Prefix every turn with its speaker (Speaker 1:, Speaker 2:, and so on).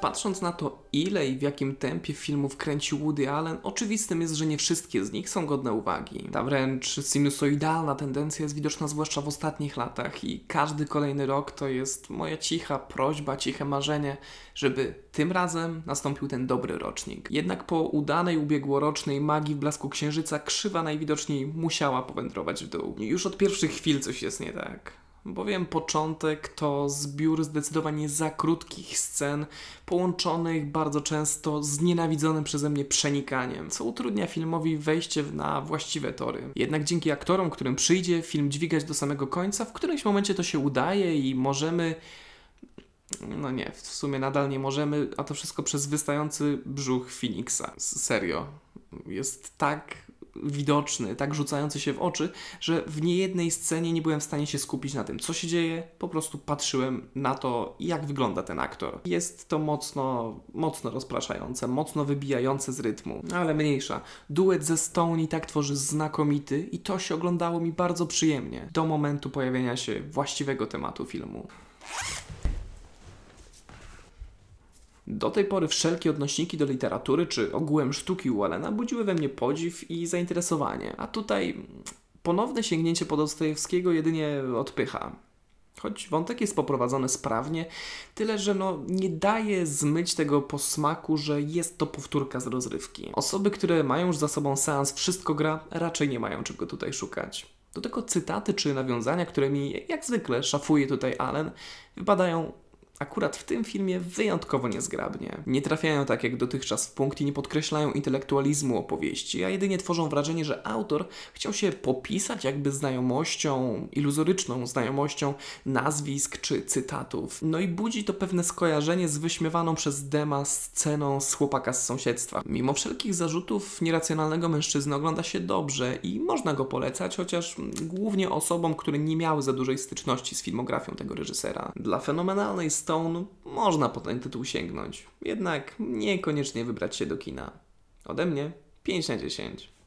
Speaker 1: Patrząc na to, ile i w jakim tempie filmów kręcił Woody Allen, oczywistym jest, że nie wszystkie z nich są godne uwagi. Ta wręcz sinusoidalna tendencja jest widoczna zwłaszcza w ostatnich latach i każdy kolejny rok to jest moja cicha prośba, ciche marzenie, żeby tym razem nastąpił ten dobry rocznik. Jednak po udanej ubiegłorocznej magii w blasku księżyca krzywa najwidoczniej musiała powędrować w dół. Już od pierwszych chwil coś jest nie tak bowiem początek to zbiór zdecydowanie za krótkich scen, połączonych bardzo często z nienawidzonym przeze mnie przenikaniem, co utrudnia filmowi wejście na właściwe tory. Jednak dzięki aktorom, którym przyjdzie film dźwigać do samego końca, w którymś momencie to się udaje i możemy no nie, w sumie nadal nie możemy, a to wszystko przez wystający brzuch Phoenixa. Serio. Jest tak widoczny, tak rzucający się w oczy, że w niejednej scenie nie byłem w stanie się skupić na tym, co się dzieje, po prostu patrzyłem na to, jak wygląda ten aktor. Jest to mocno, mocno rozpraszające, mocno wybijające z rytmu, ale mniejsza. Duet ze Stone i tak tworzy znakomity i to się oglądało mi bardzo przyjemnie do momentu pojawienia się właściwego tematu filmu. Do tej pory wszelkie odnośniki do literatury czy ogółem sztuki Uelena budziły we mnie podziw i zainteresowanie, a tutaj ponowne sięgnięcie po Dostojewskiego jedynie odpycha. Choć wątek jest poprowadzony sprawnie, tyle że no, nie daje zmyć tego posmaku, że jest to powtórka z rozrywki. Osoby, które mają już za sobą seans Wszystko gra, raczej nie mają czego tutaj szukać. Do tego cytaty czy nawiązania, którymi jak zwykle szafuje tutaj Allen, wypadają Akurat w tym filmie wyjątkowo niezgrabnie. Nie trafiają tak jak dotychczas w punkt i nie podkreślają intelektualizmu opowieści, a jedynie tworzą wrażenie, że autor chciał się popisać jakby znajomością, iluzoryczną znajomością nazwisk czy cytatów. No i budzi to pewne skojarzenie z wyśmiewaną przez Dema sceną z chłopaka z sąsiedztwa. Mimo wszelkich zarzutów nieracjonalnego mężczyzny ogląda się dobrze i można go polecać, chociaż głównie osobom, które nie miały za dużej styczności z filmografią tego reżysera. Dla fenomenalnej Stone można po ten tytuł sięgnąć, jednak niekoniecznie wybrać się do kina. Ode mnie 5 na 10.